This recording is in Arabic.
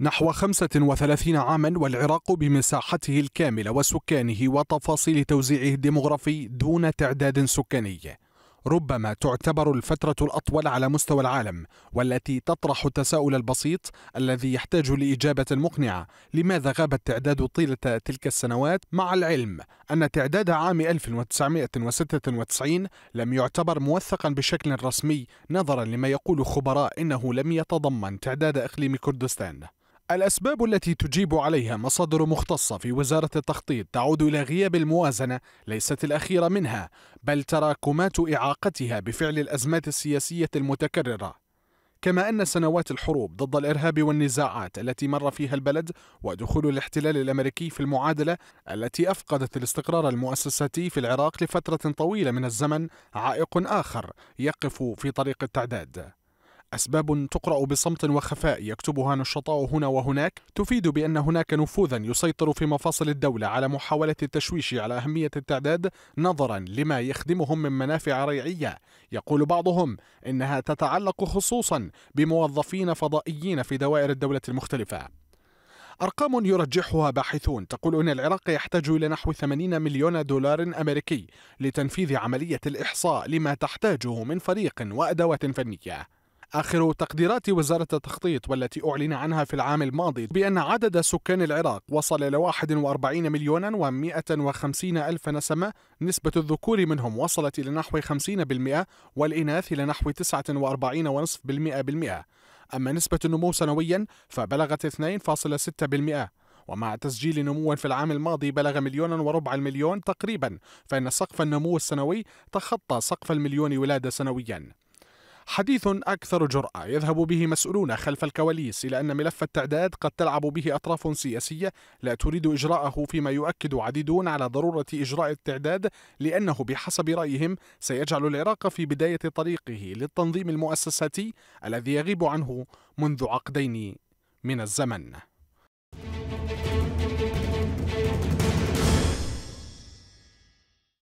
نحو 35 عاما والعراق بمساحته الكاملة وسكانه وتفاصيل توزيعه الديمغرافي دون تعداد سكاني ربما تعتبر الفترة الأطول على مستوى العالم والتي تطرح التساؤل البسيط الذي يحتاج لإجابة مقنعة لماذا غاب التعداد طيلة تلك السنوات مع العلم أن تعداد عام 1996 لم يعتبر موثقا بشكل رسمي نظرا لما يقول خبراء إنه لم يتضمن تعداد إقليم كردستان الأسباب التي تجيب عليها مصادر مختصة في وزارة التخطيط تعود إلى غياب الموازنة ليست الأخيرة منها بل تراكمات إعاقتها بفعل الأزمات السياسية المتكررة كما أن سنوات الحروب ضد الإرهاب والنزاعات التي مر فيها البلد ودخول الاحتلال الأمريكي في المعادلة التي أفقدت الاستقرار المؤسساتي في العراق لفترة طويلة من الزمن عائق آخر يقف في طريق التعداد أسباب تقرأ بصمت وخفاء يكتبها نشطاء هنا وهناك تفيد بأن هناك نفوذا يسيطر في مفاصل الدولة على محاولة التشويش على أهمية التعداد نظرا لما يخدمهم من منافع ريعية يقول بعضهم إنها تتعلق خصوصا بموظفين فضائيين في دوائر الدولة المختلفة أرقام يرجحها باحثون تقول أن العراق يحتاج إلى نحو 80 مليون دولار أمريكي لتنفيذ عملية الإحصاء لما تحتاجه من فريق وأدوات فنية آخر تقديرات وزارة التخطيط والتي أعلن عنها في العام الماضي بأن عدد سكان العراق وصل إلى 41 مليونا و150 ألف نسمة نسبة الذكور منهم وصلت إلى نحو 50% والإناث إلى نحو 49.5% أما نسبة النمو سنويا فبلغت 2.6% ومع تسجيل نمو في العام الماضي بلغ مليونا وربع المليون تقريبا فإن سقف النمو السنوي تخطى سقف المليون ولادة سنويا حديث أكثر جرأة يذهب به مسؤولون خلف الكواليس إلى أن ملف التعداد قد تلعب به أطراف سياسية لا تريد إجراءه فيما يؤكد عديدون على ضرورة إجراء التعداد لأنه بحسب رأيهم سيجعل العراق في بداية طريقه للتنظيم المؤسساتي الذي يغيب عنه منذ عقدين من الزمن